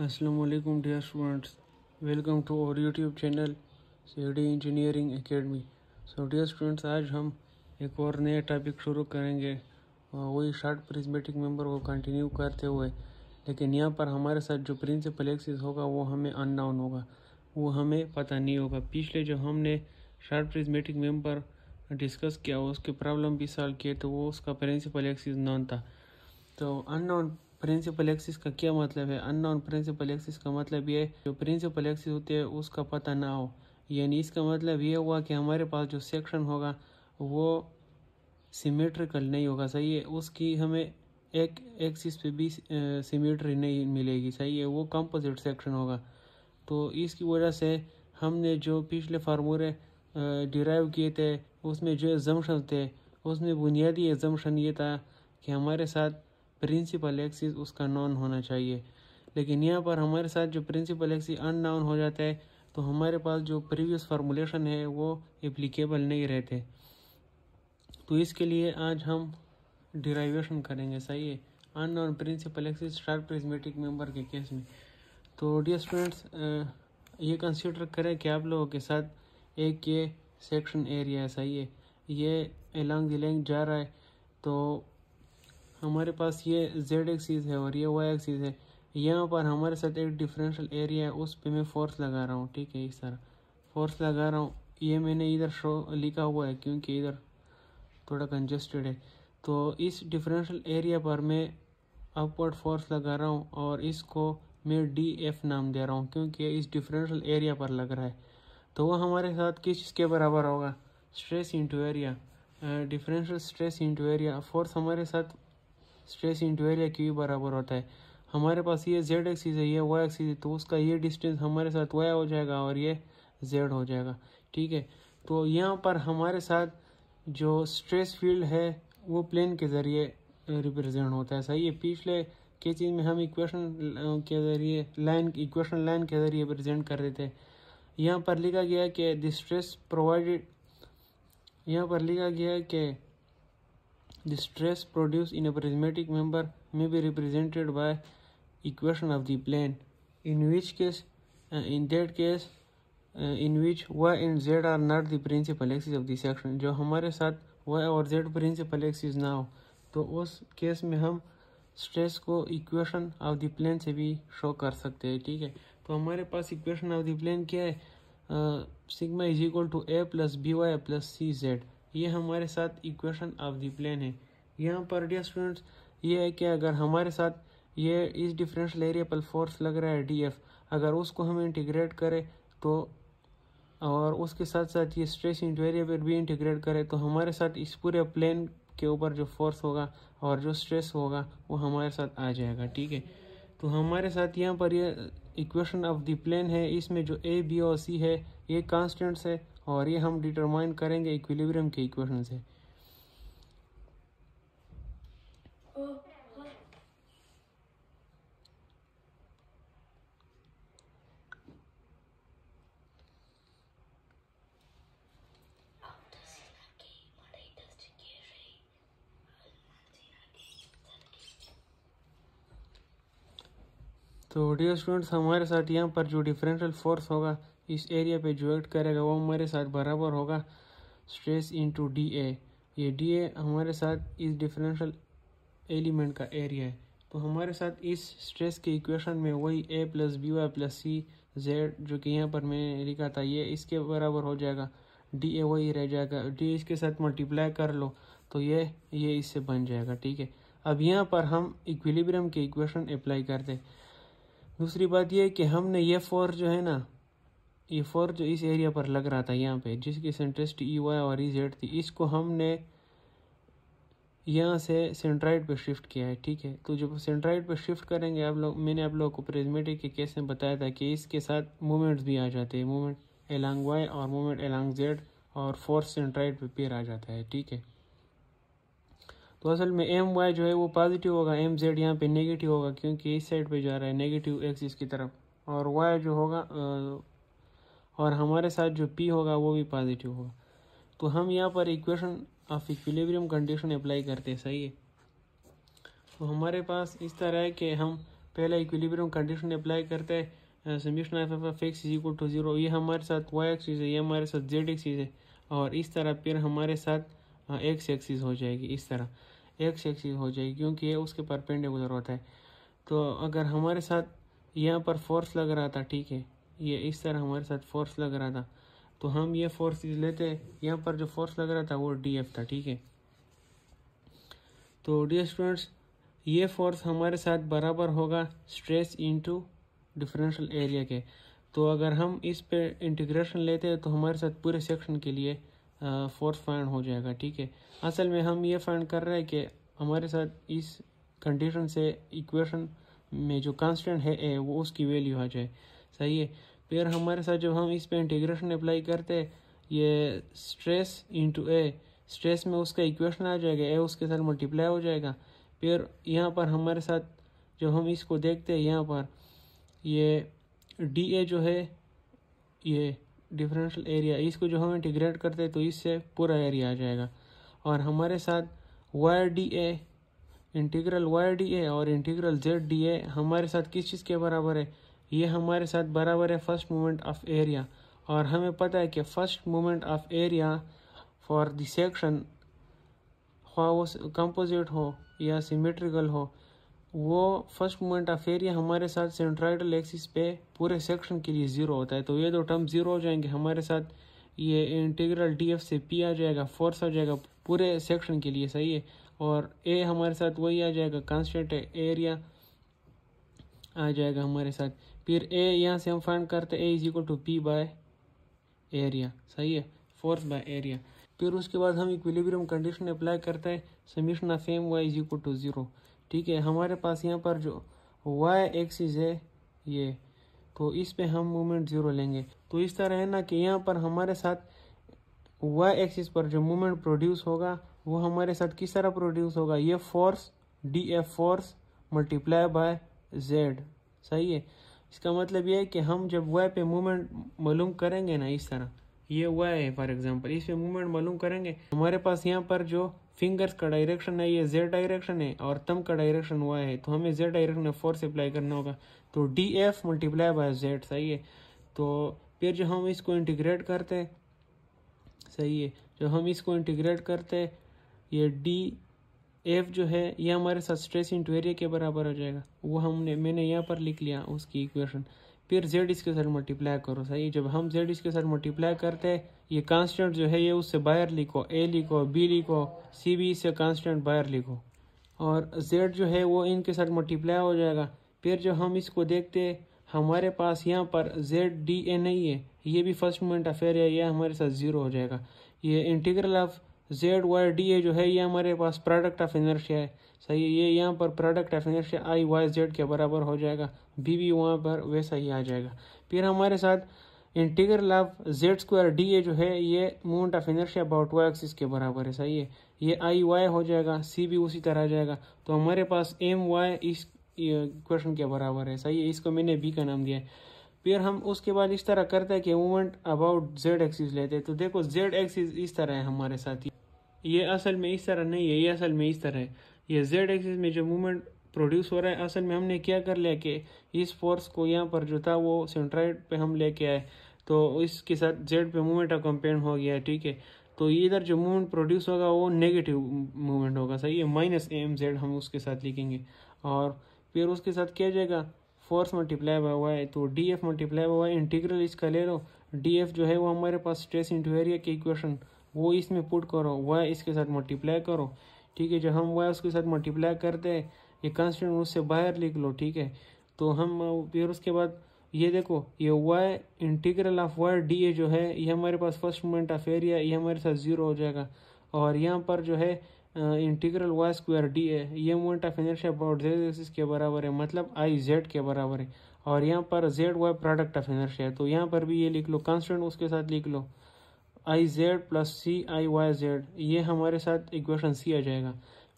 Aslam dear students welcome to our YouTube channel C D engineering academy so dear students आज हम एक और नए टॉपिक शुरू करेंगे वही शार्ट प्रिज्मेटिक मेंबर को कंटिन्यू करते हुए लेकिन यहाँ पर हमारे साथ जो प्रिंसिपल एक्सिस होगा वो हमें अननाउन होगा वो हमें पता नहीं होगा पिछले जो हमने शार्ट प्रिज्मेटिक मेंबर डिस्कस किया उसके प्रॉब्लम भी सॉल्व किए तो वो उसका प्रिंसिपल एक्सिस नॉन था तो अननाउन प्रिंसिपल एक्सिस का क्या मतलब है अननोन प्रिंसिपल एक्सिस का मतलब ये जो प्रिंसिपल एक्सिस होती है उसका पता ना हो यानी इसका मतलब ये हुआ कि हमारे पास जो सेक्शन होगा वो सिमेट्रिकल नहीं होगा सही है उसकी हमें एक एक्सिस पे भी सिमेट्री नहीं मिलेगी सही है वो कंपोजिट सेक्शन होगा तो इसकी वजह से हमने जो पिछले फार्मूले डिराइव किए थे उसमें जो एग्जम्पन थे उसमें बुनियादी एग्जम्पन ये था कि हमारे साथ प्रिंसिपल एक्सिस उसका नॉन होना चाहिए लेकिन यहाँ पर हमारे साथ जो प्रिंसिपल एक्सिस अननाउन हो जाता है तो हमारे पास जो प्रीवियस फार्मूलेशन है वो एप्लीकेबल नहीं रहते तो इसके लिए आज हम डिराइवेशन करेंगे सही है unknown principal axis star prismatic member के केस में तो डियर स्टूडेंट्स ये कंसिडर करें कि आप लोगों के साथ एक ये सेक्शन एरिया है सही है ये एलॉन्ग द लेंथ जा रहा है तो हमारे पास ये जेड एक्सीज है और ये वाई एक्सीज है यहाँ पर हमारे साथ एक डिफरेंशियल एरिया है उस पर मैं फोर्स लगा रहा हूँ ठीक है इस तरह फोर्स लगा रहा हूँ ये मैंने इधर शो लिखा हुआ है क्योंकि इधर थोड़ा कंजेस्टेड है तो इस डिफरेंशियल एरिया पर मैं अपवर्ड फोर्स लगा रहा हूँ और इसको मैं डी एफ नाम दे रहा हूँ क्योंकि इस डिफरेंशियल एरिया पर लग रहा है तो वह हमारे साथ किस चीज़ के बराबर होगा stress into area differential stress into area force हमारे साथ स्ट्रेस इंटू एरिया क्यू बराबर होता है हमारे पास ये जेड एक्सीज है ये वाई एक्सीज है तो उसका ये डिस्टेंस हमारे साथ वाई हो जाएगा और ये जेड हो जाएगा ठीक है तो यहाँ पर हमारे साथ जो स्ट्रेस फील्ड है वो प्लेन के ज़रिए रिप्रेजेंट होता है सही है पिछले के चीज़ में हम इक्वेशन के ज़रिए लाइन इक्वेशन लाइन के ज़रिए प्रेजेंट कर रहे थे यहाँ पर लिखा गया कि द स्ट्रेस प्रोवाइडेड यहाँ पर लिखा गया कि The stress produced in a prismatic member may be represented by equation of the plane, in which case, uh, in that case, uh, in which y and z are not the principal axis of the section. जो हमारे साथ y और z principal axis ना हो तो उस case में हम स्ट्रेस को इक्वेशन ऑफ द प्लेन से भी शो कर सकते हैं ठीक है तो हमारे पास इक्वेशन ऑफ द प्लेन क्या है sigma is equal to A plus B Y plus C Z ये हमारे साथ इक्वेशन ऑफ द प्लेन है यहाँ पर डियर स्टूडेंट्स ये है कि अगर हमारे साथ ये इस डिफरेंशियल एरिया पर फोर्स लग रहा है डी एफ अगर उसको हम इंटीग्रेट करें तो और उसके साथ साथ ये स्ट्रेस एरिया पर भी इंटीग्रेट करें तो हमारे साथ इस पूरे प्लेन के ऊपर जो फोर्स होगा और जो स्ट्रेस होगा वो हमारे साथ आ जाएगा ठीक है तो हमारे साथ यहाँ पर ये इक्वेशन ऑफ द प्लेन है इसमें जो ए बी और सी है ये कांस्टेंट्स है और ये हम डिटरमाइन करेंगे इक्विलिब्रियम के इक्वेशन से तो डियर स्टूडेंट्स हमारे साथ यहाँ पर जो डिफरेंशियल फोर्स होगा इस एरिया पे जो एक्ट करेगा वो हमारे साथ बराबर होगा स्ट्रेस इनटू डी ए ये डी ए हमारे साथ इस डिफरेंशियल एलिमेंट का एरिया है तो हमारे साथ इस स्ट्रेस के इक्वेशन में वही A plus B Y plus C Z जो कि यहाँ पर मैंने लिखा था ये इसके बराबर हो जाएगा डी ए वही रह जाएगा डी इसके साथ मल्टीप्लाई कर लो तो ये ये इससे बन जाएगा ठीक है अब यहाँ पर हम इक्विलिब्रियम के इक्वेशन अप्लाई कर दें दूसरी बात यह कि हमने ये फोर जो है ना ये फोर जो इस एरिया पर लग रहा था यहाँ पे जिसकी सेंट्रिस्ट ई वाई और ई e जेड थी इसको हमने यहाँ से सेंट्राइड पे शिफ्ट किया है ठीक है तो जब सेंट्राइड पे शिफ्ट करेंगे आप लोग मैंने आप लोगों को प्रेजमेटिक के केस में बताया था कि इसके साथ मूवमेंट्स भी आ जाते हैं मूवमेंट एलॉन्ग वाई और मूवमेंट एलॉन्ग जेड और फोर्थ सेंट्राइड पे पेयर आ जाता है ठीक है तो असल में एम वाई जो है वो पॉजिटिव होगा एम जेड यहाँ पर नेगेटिव होगा क्योंकि इस साइड पर जा रहा है नेगेटिव एक्सिस की तरफ और वाई जो होगा और हमारे साथ जो पी होगा वो भी पॉजिटिव होगा तो हम यहाँ पर equation of equilibrium condition apply करते हैं सही है तो हमारे पास इस तरह है कि हम पहले इक्विलिब्रियम कंडीशन अप्लाई करते हैं इज इक्वल टू ज़ीरो ये हमारे साथ वाई एक्सिस है ये हमारे साथ जेड एक्सिस है और इस तरह फिर हमारे साथ एक्स एक्सिस हो जाएगी इस तरह एक्स एक्सिस हो जाएगी क्योंकि ये उसके परपेंडिकुलर होता है तो अगर हमारे साथ यहाँ पर फोर्स लग रहा था ठीक है ये इस तरह हमारे साथ फोर्स लग रहा था तो हम ये फोर्स लेते यहाँ पर जो फोर्स लग रहा था वो डी एफ था ठीक है तो डी स्टूडेंट्स ये फोर्स हमारे साथ बराबर होगा स्ट्रेस इनटू डिफरेंशियल एरिया के तो अगर हम इस पे इंटीग्रेशन लेते हैं तो हमारे साथ पूरे सेक्शन के लिए फोर्स फाइंड हो जाएगा ठीक है असल में हम ये फाइंड कर रहे हैं कि हमारे साथ इस कंडीशन से इक्वेशन में जो कांस्टेंट है ए वो उसकी वैल्यू आ जाए सही है फिर हमारे साथ जब हम इस पे इंटीग्रेशन अप्लाई करते ये स्ट्रेस इंटू ए स्ट्रेस में उसका इक्वेशन आ जाएगा ए उसके साथ मल्टीप्लाई हो जाएगा फिर यहाँ पर हमारे साथ जब हम इसको देखते हैं यहाँ पर ये डी ए जो है ये डिफरेंशियल एरिया इसको जो हम इंटीग्रेट करते हैं तो इससे पूरा एरिया आ जाएगा और हमारे साथ Y D A integral Y D A और इंटीग्रल जेड डी ए हमारे साथ किस चीज़ के बराबर है ये हमारे साथ बराबर है फर्स्ट मोमेंट ऑफ एरिया और हमें पता है कि first moment of area for the section ख्वा वो कंपोजिट हो या सिमेट्रिकल हो वो फर्स्ट मोमेंट ऑफ एरिया हमारे साथ सेंट्राइडल एक्सिस पे पूरे सेक्शन के लिए ज़ीरो होता है तो ये दो टर्म ज़ीरो हो जाएंगे हमारे साथ ये इंटीग्रल डी एफ से पी आ जाएगा फोर्स आ जाएगा पूरे सेक्शन के लिए सही है और ए हमारे साथ वही आ जाएगा कॉन्स्टेंट एरिया आ जाएगा हमारे साथ फिर ए यहाँ से हम फाइंड करते हैं A is equal to P by area सही है फोर्स बाय एरिया फिर उसके बाद हम इक्विलिब्रियम कंडीशन अप्लाई करते हैं summation of M Y is equal to zero ठीक है हमारे पास यहाँ पर जो वाई एक्सिस है ये तो इस पे हम मोमेंट ज़ीरो लेंगे तो इस तरह है ना कि यहाँ पर हमारे साथ वाई एक्सिस पर जो मोमेंट प्रोड्यूस होगा वो हमारे साथ किस तरह प्रोड्यूस होगा ये force D F force multiply by Z सही है इसका मतलब यह है कि हम जब वाई पे मूवमेंट मालूम करेंगे ना इस तरह ये वाई है फॉर एग्जांपल इस पे मूवमेंट मालूम करेंगे हमारे पास यहाँ पर जो फिंगर्स का डायरेक्शन है ये जेड डायरेक्शन है और तम का डायरेक्शन वाई है तो हमें जेड डायरेक्शन में फोर्स अप्लाई करना होगा तो D F multiply by Z सही है तो फिर जो हम इसको इंटीग्रेट करते सही है जब हम इसको इंटीग्रेट करते ये डी एफ जो है ये हमारे साथ स्ट्रेस इंटू एरिया के बराबर हो जाएगा वो हमने मैंने यहाँ पर लिख लिया उसकी इक्वेशन फिर जेड इसके साथ मल्टीप्लाई करो सही जब हम जेड इसके साथ मल्टीप्लाई करते हैं ये कांस्टेंट जो है ये उससे बाहर लिखो ए लिखो बी लिखो सी बी से कांस्टेंट बाहर लिखो और जेड जो है वो इनके साथ मल्टीप्लाई हो जाएगा फिर जो हम इसको देखते हमारे पास यहाँ पर जेड डी ए नहीं है ये भी फर्स्ट मोमेंट ऑफ एरिया ये हमारे साथ ज़ीरो हो जाएगा ये integral of Z Y D A जो है ये हमारे पास प्रोडक्ट ऑफ इनर्शिया है सही है ये यहाँ पर product of inertia I Y Z के बराबर हो जाएगा बी भी वहाँ पर वैसा ही आ जाएगा फिर हमारे साथ integral of Z square D A जो है ये moment of inertia about Y axis के बराबर है सही है ये आई वाई हो जाएगा सी भी उसी तरह आ जाएगा तो हमारे पास एम वाई इस क्वेश्चन के बराबर है सही है इसको मैंने बी का नाम दिया है फिर हम उसके बाद इस तरह करते हैं कि मूवमेंट अबाउट जेड एक्सिस लेते हैं तो देखो जेड एक्सिस इस तरह है हमारे साथ ये असल में इस तरह नहीं है ये असल में इस तरह है ये जेड एक्सिस में जो मूवमेंट प्रोड्यूस हो रहा है असल में हमने क्या कर लिया कि इस फोर्स को यहाँ पर जो था वो सेंट्राइड पे हम लेके आए तो इसके साथ जेड पे मूवमेंट कंपेन हो गया है ठीक है तो इधर जो मूवमेंट प्रोड्यूस होगा वो नेगेटिव मूवमेंट होगा सही है माइनस एम जेड हम उसके साथ लिखेंगे और फिर उसके साथ क्या जाएगा फोर्स मल्टीप्लाई हुआ है तो डी एफ मल्टीप्लाई हुआ है इंटीग्रल इसका ले लो डी एफ जो है वो हमारे पास स्ट्रेस इंटू एरिया की इक्वेशन वो इसमें पुट करो वह इसके साथ मल्टीप्लाई करो ठीक है जब हम वह उसके साथ मल्टीप्लाई करते हैं ये कंस्टेंट उससे बाहर लिख लो ठीक है तो हम फिर उसके बाद ये देखो ये Y integral of Y D A जो है ये हमारे पास फर्स्ट मोमेंट ऑफ एरिया ये हमारे साथ ज़ीरो हो जाएगा और यहाँ पर जो है integral Y square D A ये moment of inertia about Z axis के बराबर है मतलब आई जेड के बराबर है और यहाँ पर Z Y product of inertia है तो यहाँ पर भी ये लिख लो कांस्टेंट उसके साथ लिख लो I Z plus C I Y Z ये हमारे साथ इक्वेशन सी आ जाएगा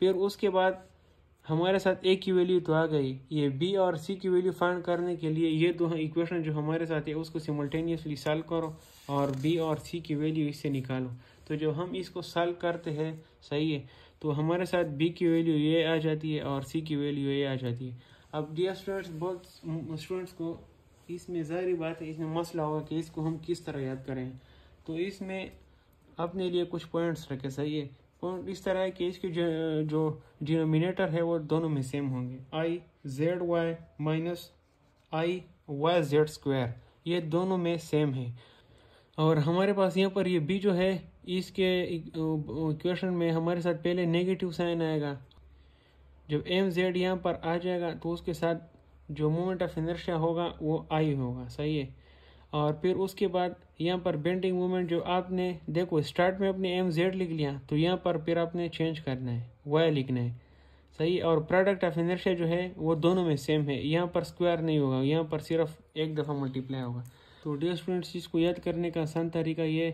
फिर उसके बाद हमारे साथ ए की वैल्यू तो आ गई ये बी और सी की वैल्यू फाइंड करने के लिए ये दो इक्वेशन जो हमारे साथ है उसको सिमल्टेनियसली सॉल्व करो और बी और सी की वैल्यू इससे निकालो तो जब हम इसको सॉल्व करते हैं सही है तो हमारे साथ बी की वैल्यू ये आ जाती है और सी की वैल्यू ये आ जाती है अब डियर स्टूडेंट्स बहुत स्टूडेंट्स को इसमें ज़ाहरी बात है इसमें मसला होगा कि इसको हम किस तरह याद करें तो इसमें अपने लिए कुछ पॉइंट्स रखे सही है पॉइंट इस तरह है कि इसके जो जो डिनोमिनेटर है वो दोनों में सेम होंगे I Z Y minus I Y Z square ये दोनों में सेम है और हमारे पास यहाँ पर ये बी जो है इसके क्वेश्चन में हमारे साथ पहले नेगेटिव साइन आएगा जब एम जेड यहाँ पर आ जाएगा तो उसके साथ जो मोमेंट ऑफ इनर्शिया होगा वो आई होगा सही है और फिर उसके बाद यहाँ पर बेंडिंग मूवमेंट जो आपने देखो स्टार्ट में अपने एम जेड लिख लिया तो यहाँ पर फिर आपने चेंज करना है वाई लिखना है सही और प्रोडक्ट ऑफ इनर्शिया जो है वो दोनों में सेम है यहाँ पर स्क्वायर नहीं होगा यहाँ पर सिर्फ एक दफ़ा मल्टीप्लाई होगा तो डियर स्टूडेंट्स इसको याद करने का आसान तरीका ये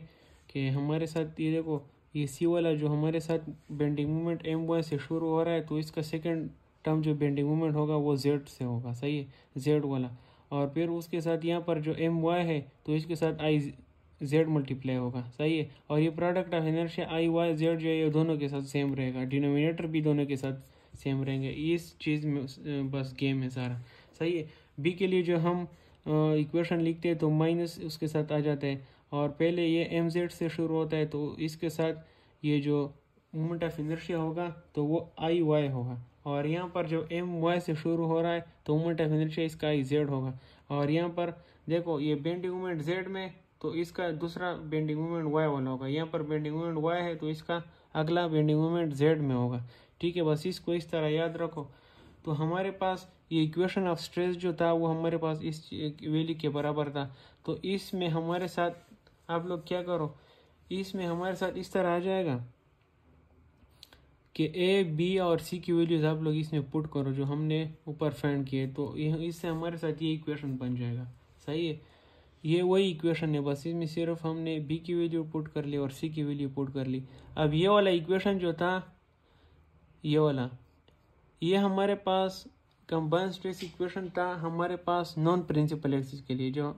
कि हमारे साथ ये देखो ये सी वाला जो हमारे साथ बेंडिंग मूवमेंट एम वन से शुरू हो रहा है तो इसका सेकेंड टर्म जो बेंडिंग मूवमेंट होगा वो जेड से होगा सही है जेड वाला और फिर उसके साथ यहाँ पर जो एम वाई है तो इसके साथ आई जेड मल्टीप्लाई होगा सही है और ये product of inertia I Y Z जो है ये दोनों के साथ सेम रहेगा डिनोमिनेटर भी दोनों के साथ सेम रहेंगे इस चीज़ में बस गेम है सारा सही है बी के लिए जो हम इक्वेशन लिखते हैं तो माइनस उसके साथ आ जाता है और पहले ये एम जेड से शुरू होता है तो इसके साथ ये जो मोमेंट ऑफ इनर्शिया होगा तो वो आई वाई होगा और यहाँ पर जो एम वाई से शुरू हो रहा है तो मोमेंट ऑफ इनर्शिया इसका ही जेड होगा और यहाँ पर देखो ये बेंडिंग मोमेंट जेड में तो इसका दूसरा बेंडिंग मोमेंट वाई वाला होगा यहाँ पर बेंडिंग मोमेंट वाई है तो इसका अगला बेंडिंग मोमेंट जेड में होगा ठीक है बस इसको इस तरह याद रखो तो हमारे पास ये इक्वेशन ऑफ स्ट्रेस जो था वो हमारे पास इस वैल्यू के बराबर था तो इसमें हमारे साथ आप लोग क्या करो इसमें हमारे साथ इस तरह आ जाएगा कि ए बी और सी की वैल्यूज आप लोग इसमें पुट करो जो हमने ऊपर फाइंड किए तो इससे हमारे साथ ये इक्वेशन बन जाएगा सही है ये वही इक्वेशन है बस इसमें सिर्फ हमने बी की वैल्यू पुट कर ली और सी की वैल्यू पुट कर ली अब ये वाला इक्वेशन जो था ये वाला ये हमारे पास कंबाइन स्ट्रेस इक्वेशन था हमारे पास नॉन प्रिंसिपल एक्सिस के लिए जो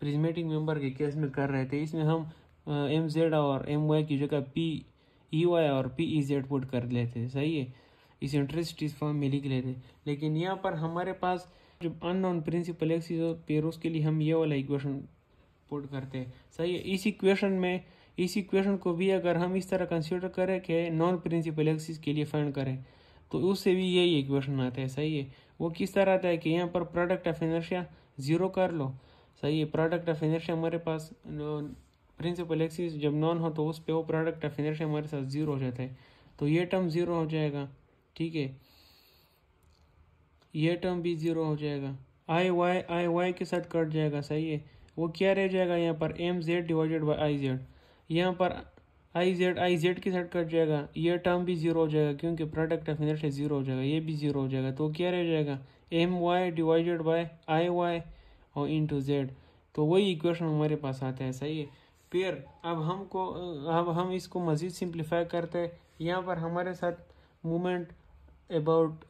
प्रिज्मेटिक मेंबर के केस में कर रहे थे इसमें हम एम जेड और एम वाई की जगह पी ई e, वाई और पी ई जेड पुट कर लेते सही है इस इस फॉर्म में लिख लेते लेकिन यहाँ पर हमारे पास जो अननोन प्रिंसिपल एक्सिस और पेरोस उसके लिए हम ये वाला इक्वेशन पुट करते हैं सही है इस इक्वेशन में इस इक्वेशन को भी अगर हम इस तरह कंसिडर करें कि नॉन प्रिंसिपल एक्सिस के लिए फाइंड करें तो उससे भी यही इक्वेशन आता है सही है वो किस तरह आता है कि यहाँ पर प्रोडक्ट ऑफ इनर्शिया ज़ीरो कर लो सही है प्रोडक्ट ऑफ इनर्शिया हमारे पास प्रिंसिपल एक्सिस जब नॉन हो तो उस पर वो प्रोडक्ट ऑफ इनर्शिया हमारे साथ ज़ीरो हो जाता है तो ये टर्म ज़ीरो हो जाएगा ठीक है ये टर्म भी ज़ीरो हो जाएगा आई वाई आई वाई के साथ कट जाएगा सही है वो क्या रह जाएगा यहाँ पर M Z divided by I Z यहाँ पर आई जेड आई जेड के साथ कट जाएगा ये टर्म भी ज़ीरो हो जाएगा क्योंकि प्रोडक्ट ऑफ इनर्शिया ज़ीरो हो जाएगा ये भी ज़ीरो हो जाएगा तो क्या रह जाएगा M Y divided by I Y और इंटू जेड तो वही इक्वेशन हमारे पास आता है सही है पेयर अब हमको अब हम इसको मज़ीद सिंप्लीफाई करते हैं यहाँ पर हमारे साथ मूमेंट अबाउट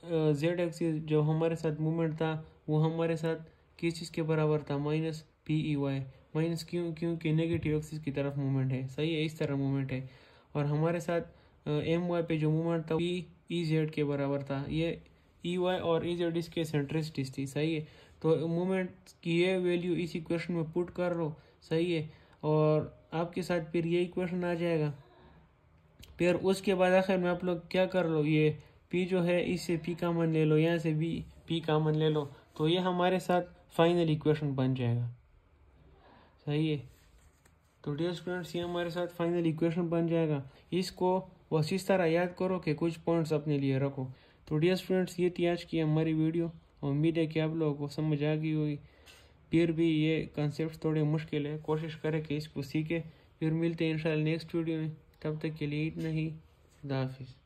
जेड एक्सिस जो हमारे साथ मूवमेंट था वो हमारे साथ किस चीज़ के बराबर था minus P E Y minus क्यों क्योंकि नेगेटिव एक्सिस की तरफ मूवमेंट है सही है इस तरह मूवमेंट है और हमारे साथ एम uh, वाई पे जो मूवमेंट था पी ई जेड के बराबर था ये ई e वाई और ई e जेड इसके सेंट्रिस्टिस थी सही है तो मूवमेंट की ये वैल्यू इस इक्वेशन में पुट कर लो सही है और आपके साथ फिर यही क्वेश्चन आ जाएगा फिर उसके बाद आखिर में आप लोग क्या कर लो ये पी जो है इससे पी कामन ले लो यहाँ से भी पी कामन ले लो तो ये हमारे साथ फाइनल इक्वेशन बन जाएगा सही है तो डे स्टूडेंट्स ये हमारे साथ फाइनल इक्वेशन बन जाएगा इसको बस इस तरह याद करो कि कुछ पॉइंट्स अपने लिए रखो तो डियर स्टूडेंट्स ये थी आज की हमारी वीडियो उम्मीद है कि आप लोगों को समझ आ गई होगी फिर भी ये कंसेप्ट थोड़े मुश्किल है कोशिश करें कि इसको सीखें फिर मिलते हैं इन नेक्स्ट वीडियो में तब तक के लिए इतना ही खुदा हाफिज़